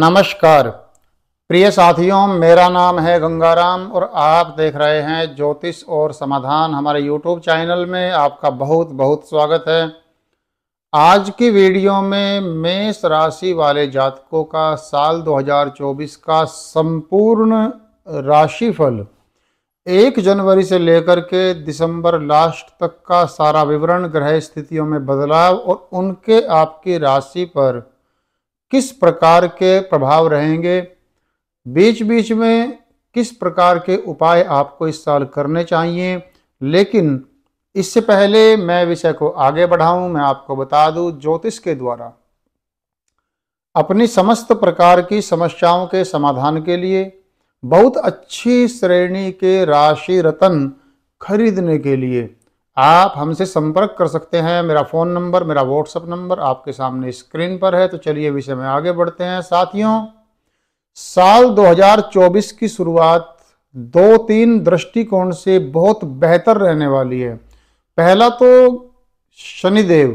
नमस्कार प्रिय साथियों मेरा नाम है गंगाराम और आप देख रहे हैं ज्योतिष और समाधान हमारे यूट्यूब चैनल में आपका बहुत बहुत स्वागत है आज की वीडियो में मेष राशि वाले जातकों का साल 2024 का संपूर्ण राशिफल एक जनवरी से लेकर के दिसंबर लास्ट तक का सारा विवरण ग्रह स्थितियों में बदलाव और उनके आपकी राशि पर किस प्रकार के प्रभाव रहेंगे बीच बीच में किस प्रकार के उपाय आपको इस साल करने चाहिए लेकिन इससे पहले मैं विषय को आगे बढ़ाऊं मैं आपको बता दूं ज्योतिष के द्वारा अपनी समस्त प्रकार की समस्याओं के समाधान के लिए बहुत अच्छी श्रेणी के राशि रतन खरीदने के लिए आप हमसे संपर्क कर सकते हैं मेरा फ़ोन नंबर मेरा व्हाट्सअप नंबर आपके सामने स्क्रीन पर है तो चलिए विषय में आगे बढ़ते हैं साथियों साल 2024 की शुरुआत दो तीन दृष्टिकोण से बहुत बेहतर रहने वाली है पहला तो शनिदेव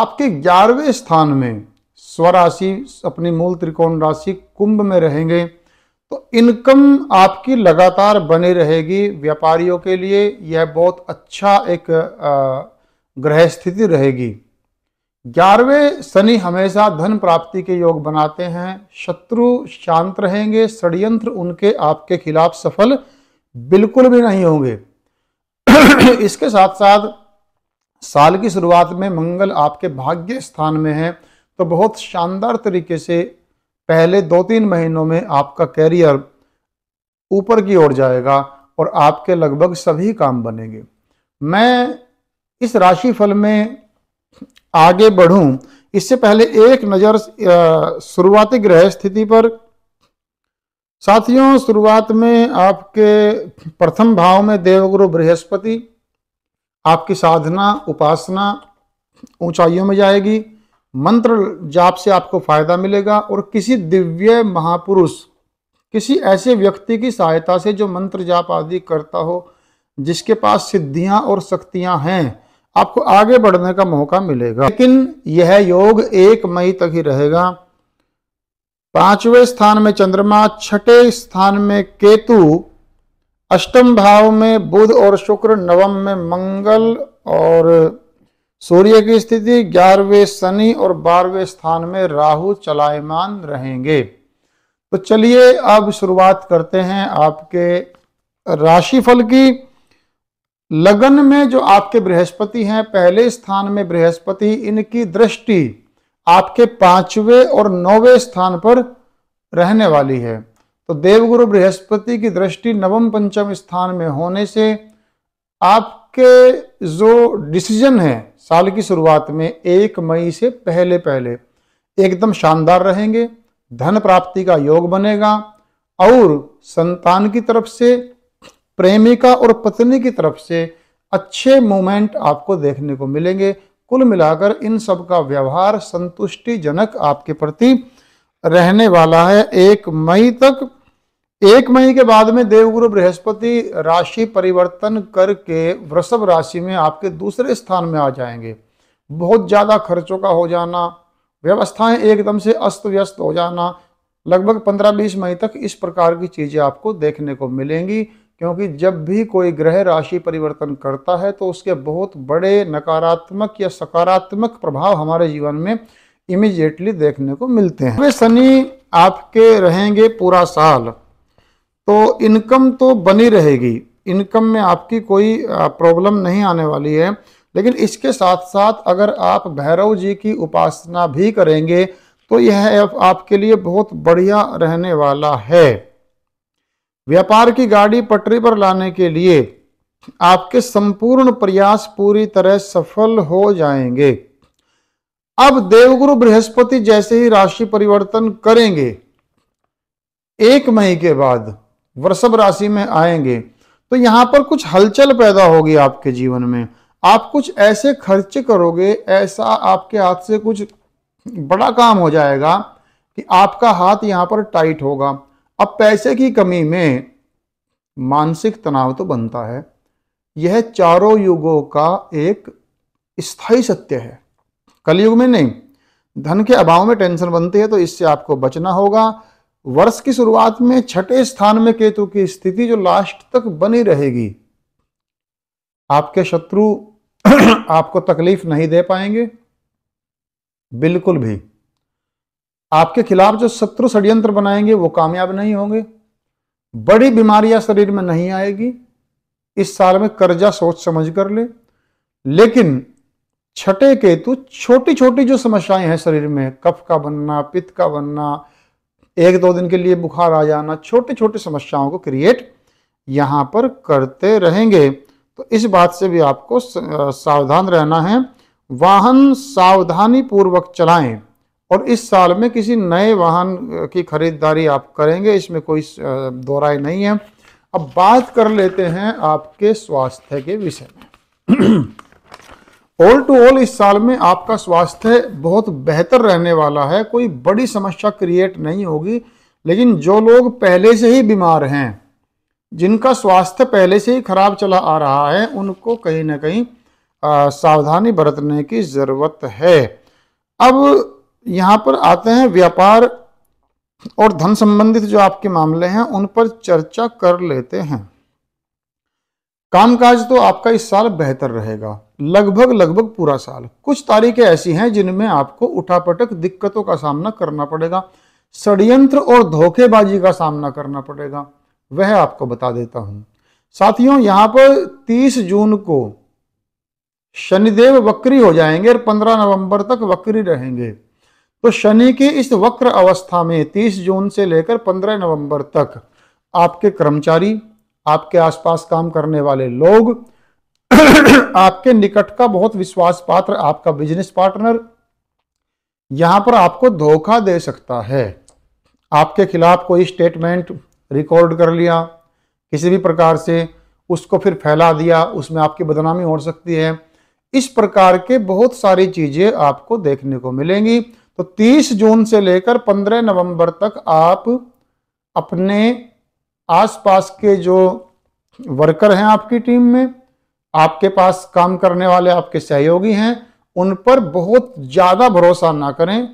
आपके ग्यारहवें स्थान में स्वराशि अपनी मूल त्रिकोण राशि कुंभ में रहेंगे तो इनकम आपकी लगातार बनी रहेगी व्यापारियों के लिए यह बहुत अच्छा एक ग्रह स्थिति रहेगी ग्यारहवें शनि हमेशा धन प्राप्ति के योग बनाते हैं शत्रु शांत रहेंगे षडयंत्र उनके आपके खिलाफ सफल बिल्कुल भी नहीं होंगे इसके साथ साथ साल की शुरुआत में मंगल आपके भाग्य स्थान में है तो बहुत शानदार तरीके से पहले दो तीन महीनों में आपका कैरियर ऊपर की ओर जाएगा और आपके लगभग सभी काम बनेंगे मैं इस राशि फल में आगे बढ़ूं इससे पहले एक नज़र शुरुआती ग्रह स्थिति पर साथियों शुरुआत में आपके प्रथम भाव में देवगुरु बृहस्पति आपकी साधना उपासना ऊंचाइयों में जाएगी मंत्र जाप से आपको फायदा मिलेगा और किसी दिव्य महापुरुष किसी ऐसे व्यक्ति की सहायता से जो मंत्र जाप आदि करता हो जिसके पास सिद्धियां और शक्तियां हैं आपको आगे बढ़ने का मौका मिलेगा लेकिन यह योग एक मई तक ही रहेगा पांचवें स्थान में चंद्रमा छठे स्थान में केतु अष्टम भाव में बुध और शुक्र नवम में मंगल और सूर्य की स्थिति ग्यारहवें शनि और बारहवें स्थान में राहु चलायमान रहेंगे तो चलिए अब शुरुआत करते हैं आपके राशिफल की लगन में जो आपके बृहस्पति हैं पहले स्थान में बृहस्पति इनकी दृष्टि आपके पांचवें और नौवें स्थान पर रहने वाली है तो देवगुरु बृहस्पति की दृष्टि नवम पंचम स्थान में होने से आप आपके जो डिसीजन है साल की शुरुआत में एक मई से पहले पहले एकदम शानदार रहेंगे धन प्राप्ति का योग बनेगा और संतान की तरफ से प्रेमिका और पत्नी की तरफ से अच्छे मोमेंट आपको देखने को मिलेंगे कुल मिलाकर इन सब का व्यवहार संतुष्टिजनक आपके प्रति रहने वाला है एक मई तक एक मई के बाद में देवगुरु बृहस्पति राशि परिवर्तन करके वृषभ राशि में आपके दूसरे स्थान में आ जाएंगे बहुत ज़्यादा खर्चों का हो जाना व्यवस्थाएं एकदम से अस्त व्यस्त हो जाना लगभग पंद्रह बीस मई तक इस प्रकार की चीज़ें आपको देखने को मिलेंगी क्योंकि जब भी कोई ग्रह राशि परिवर्तन करता है तो उसके बहुत बड़े नकारात्मक या सकारात्मक प्रभाव हमारे जीवन में इमिजिएटली देखने को मिलते हैं शनि आपके रहेंगे पूरा साल तो इनकम तो बनी रहेगी इनकम में आपकी कोई प्रॉब्लम नहीं आने वाली है लेकिन इसके साथ साथ अगर आप भैरव जी की उपासना भी करेंगे तो यह आपके लिए बहुत बढ़िया रहने वाला है व्यापार की गाड़ी पटरी पर लाने के लिए आपके संपूर्ण प्रयास पूरी तरह सफल हो जाएंगे अब देवगुरु बृहस्पति जैसे ही राशि परिवर्तन करेंगे एक मई के बाद वृषभ राशि में आएंगे तो यहाँ पर कुछ हलचल पैदा होगी आपके जीवन में आप कुछ ऐसे खर्च करोगे ऐसा आपके हाथ से कुछ बड़ा काम हो जाएगा कि आपका हाथ यहाँ पर टाइट होगा अब पैसे की कमी में मानसिक तनाव तो बनता है यह चारों युगों का एक स्थायी सत्य है कलयुग में नहीं धन के अभाव में टेंशन बनती है तो इससे आपको बचना होगा वर्ष की शुरुआत में छठे स्थान में केतु की स्थिति जो लास्ट तक बनी रहेगी आपके शत्रु आपको तकलीफ नहीं दे पाएंगे बिल्कुल भी आपके खिलाफ जो शत्रु षड्यंत्र बनाएंगे वो कामयाब नहीं होंगे बड़ी बीमारियां शरीर में नहीं आएगी इस साल में कर्जा सोच समझ कर ले लेकिन छठे केतु छोटी छोटी जो समस्याएं हैं शरीर में कफ का बनना पित्त का बनना एक दो दिन के लिए बुखार आ जाना छोटे छोटे समस्याओं को क्रिएट यहाँ पर करते रहेंगे तो इस बात से भी आपको सावधान रहना है वाहन सावधानी पूर्वक चलाएं और इस साल में किसी नए वाहन की खरीदारी आप करेंगे इसमें कोई दो नहीं है अब बात कर लेते हैं आपके स्वास्थ्य के विषय में ऑल टू ऑल इस साल में आपका स्वास्थ्य बहुत बेहतर रहने वाला है कोई बड़ी समस्या क्रिएट नहीं होगी लेकिन जो लोग पहले से ही बीमार हैं जिनका स्वास्थ्य पहले से ही खराब चला आ रहा है उनको कहीं ना कहीं सावधानी बरतने की ज़रूरत है अब यहाँ पर आते हैं व्यापार और धन संबंधित जो आपके मामले हैं उन पर चर्चा कर लेते हैं कामकाज तो आपका इस साल बेहतर रहेगा लगभग लगभग पूरा साल कुछ तारीखें ऐसी हैं जिनमें आपको उठापटक दिक्कतों का सामना करना पड़ेगा षडयंत्र और धोखेबाजी का सामना करना पड़ेगा वह आपको बता देता हूं साथियों यहां पर 30 जून को शनिदेव वक्री हो जाएंगे और 15 नवंबर तक वक्री रहेंगे तो शनि की इस वक्र अवस्था में 30 जून से लेकर 15 नवंबर तक आपके कर्मचारी आपके आसपास काम करने वाले लोग आपके निकट का बहुत विश्वास पात्र आपका बिजनेस पार्टनर यहां पर आपको धोखा दे सकता है आपके खिलाफ कोई स्टेटमेंट रिकॉर्ड कर लिया किसी भी प्रकार से उसको फिर फैला दिया उसमें आपकी बदनामी हो सकती है इस प्रकार के बहुत सारी चीजें आपको देखने को मिलेंगी तो 30 जून से लेकर 15 नवंबर तक आप अपने आसपास के जो वर्कर हैं आपकी टीम में आपके पास काम करने वाले आपके सहयोगी हैं उन पर बहुत ज़्यादा भरोसा ना करें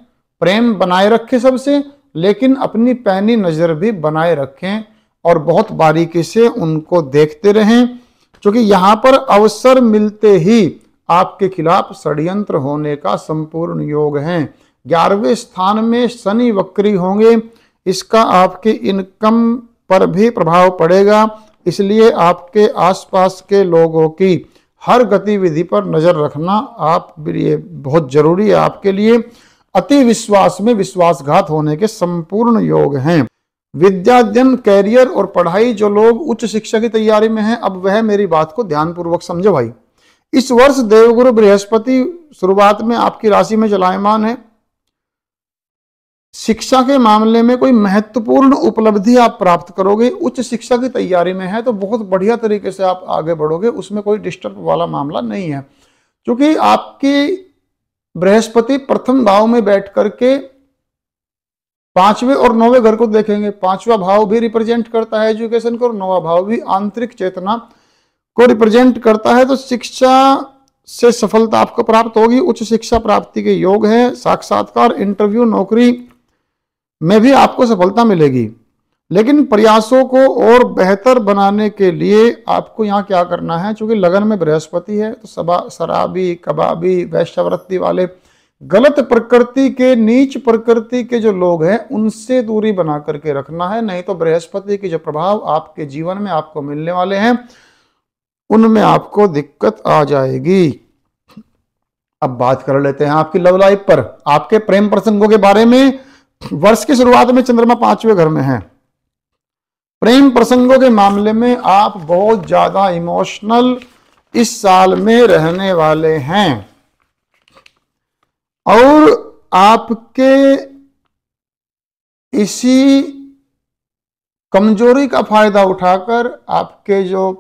प्रेम बनाए रखें सबसे लेकिन अपनी पैनी नज़र भी बनाए रखें और बहुत बारीकी से उनको देखते रहें क्योंकि यहाँ पर अवसर मिलते ही आपके खिलाफ षड्यंत्र होने का संपूर्ण योग है ग्यारहवें स्थान में शनि वक्री होंगे इसका आपके इनकम पर भी प्रभाव पड़ेगा इसलिए आपके आसपास के लोगों की हर गतिविधि पर नज़र रखना आप लिए बहुत ज़रूरी है आपके लिए अति विश्वास में विश्वासघात होने के संपूर्ण योग हैं अध्ययन कैरियर और पढ़ाई जो लोग उच्च शिक्षा की तैयारी में हैं अब वह मेरी बात को ध्यानपूर्वक समझो भाई इस वर्ष देवगुरु बृहस्पति शुरुआत में आपकी राशि में चलायमान है शिक्षा के मामले में कोई महत्वपूर्ण उपलब्धि आप प्राप्त करोगे उच्च शिक्षा की तैयारी में है तो बहुत बढ़िया तरीके से आप आगे बढ़ोगे उसमें कोई डिस्टर्ब वाला मामला नहीं है क्योंकि आपकी बृहस्पति प्रथम भाव में बैठ करके पांचवें और नौवे घर को देखेंगे पांचवा भाव भी रिप्रेजेंट करता है एजुकेशन को और नौवा भाव भी आंतरिक चेतना को रिप्रेजेंट करता है तो शिक्षा से सफलता आपको प्राप्त होगी उच्च शिक्षा प्राप्ति के योग है साक्षात्कार इंटरव्यू नौकरी में भी आपको सफलता मिलेगी लेकिन प्रयासों को और बेहतर बनाने के लिए आपको यहाँ क्या करना है चूंकि लगन में बृहस्पति है तो सबा शराबी कबाबी वैश्यवृत्ति वाले गलत प्रकृति के नीच प्रकृति के जो लोग हैं उनसे दूरी बना करके रखना है नहीं तो बृहस्पति के जो प्रभाव आपके जीवन में आपको मिलने वाले हैं उनमें आपको दिक्कत आ जाएगी अब बात कर लेते हैं आपकी लव लाइफ पर आपके प्रेम प्रसंगों के बारे में वर्ष की शुरुआत में चंद्रमा पांचवें घर में है प्रेम प्रसंगों के मामले में आप बहुत ज्यादा इमोशनल इस साल में रहने वाले हैं और आपके इसी कमजोरी का फायदा उठाकर आपके जो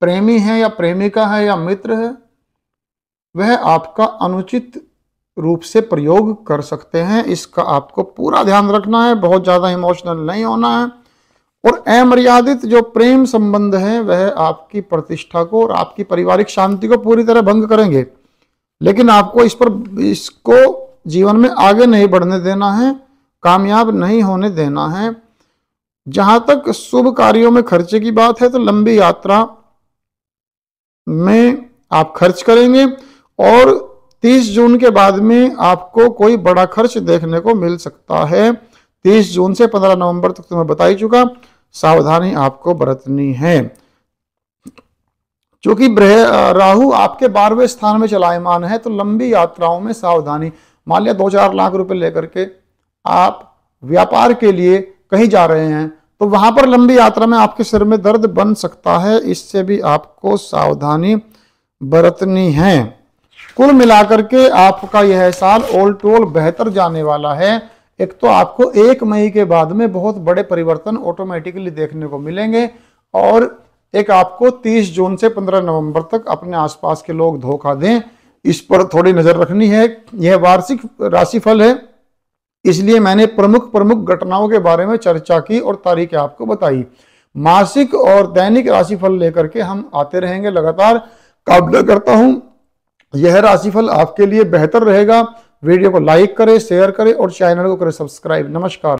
प्रेमी है या प्रेमिका है या मित्र है वह आपका अनुचित रूप से प्रयोग कर सकते हैं इसका आपको पूरा ध्यान रखना है बहुत ज़्यादा इमोशनल नहीं होना है और अमर्यादित जो प्रेम संबंध है वह आपकी प्रतिष्ठा को और आपकी पारिवारिक शांति को पूरी तरह भंग करेंगे लेकिन आपको इस पर इसको जीवन में आगे नहीं बढ़ने देना है कामयाब नहीं होने देना है जहां तक शुभ कार्यों में खर्चे की बात है तो लंबी यात्रा में आप खर्च करेंगे और तीस जून के बाद में आपको कोई बड़ा खर्च देखने को मिल सकता है तीस जून से पंद्रह नवंबर तक तो मैं बता ही चुका सावधानी आपको बरतनी है चूंकि राहु आपके बारहवें स्थान में चलायमान है तो लंबी यात्राओं में सावधानी मान लिया दो चार लाख रुपए लेकर के आप व्यापार के लिए कहीं जा रहे हैं तो वहां पर लंबी यात्रा में आपके सिर में दर्द बन सकता है इससे भी आपको सावधानी बरतनी है कुल मिलाकर के आपका यह साल ऑल टोल बेहतर जाने वाला है एक तो आपको एक मई के बाद में बहुत बड़े परिवर्तन ऑटोमेटिकली देखने को मिलेंगे और एक आपको 30 जून से 15 नवंबर तक अपने आसपास के लोग धोखा दें इस पर थोड़ी नज़र रखनी है यह वार्षिक राशिफल है इसलिए मैंने प्रमुख प्रमुख घटनाओं के बारे में चर्चा की और तारीखें आपको बताई मासिक और दैनिक राशिफल लेकर के हम आते रहेंगे लगातार काबिल करता हूँ यह राशिफल आपके लिए बेहतर रहेगा वीडियो को लाइक करें शेयर करें और चैनल को करें सब्सक्राइब नमस्कार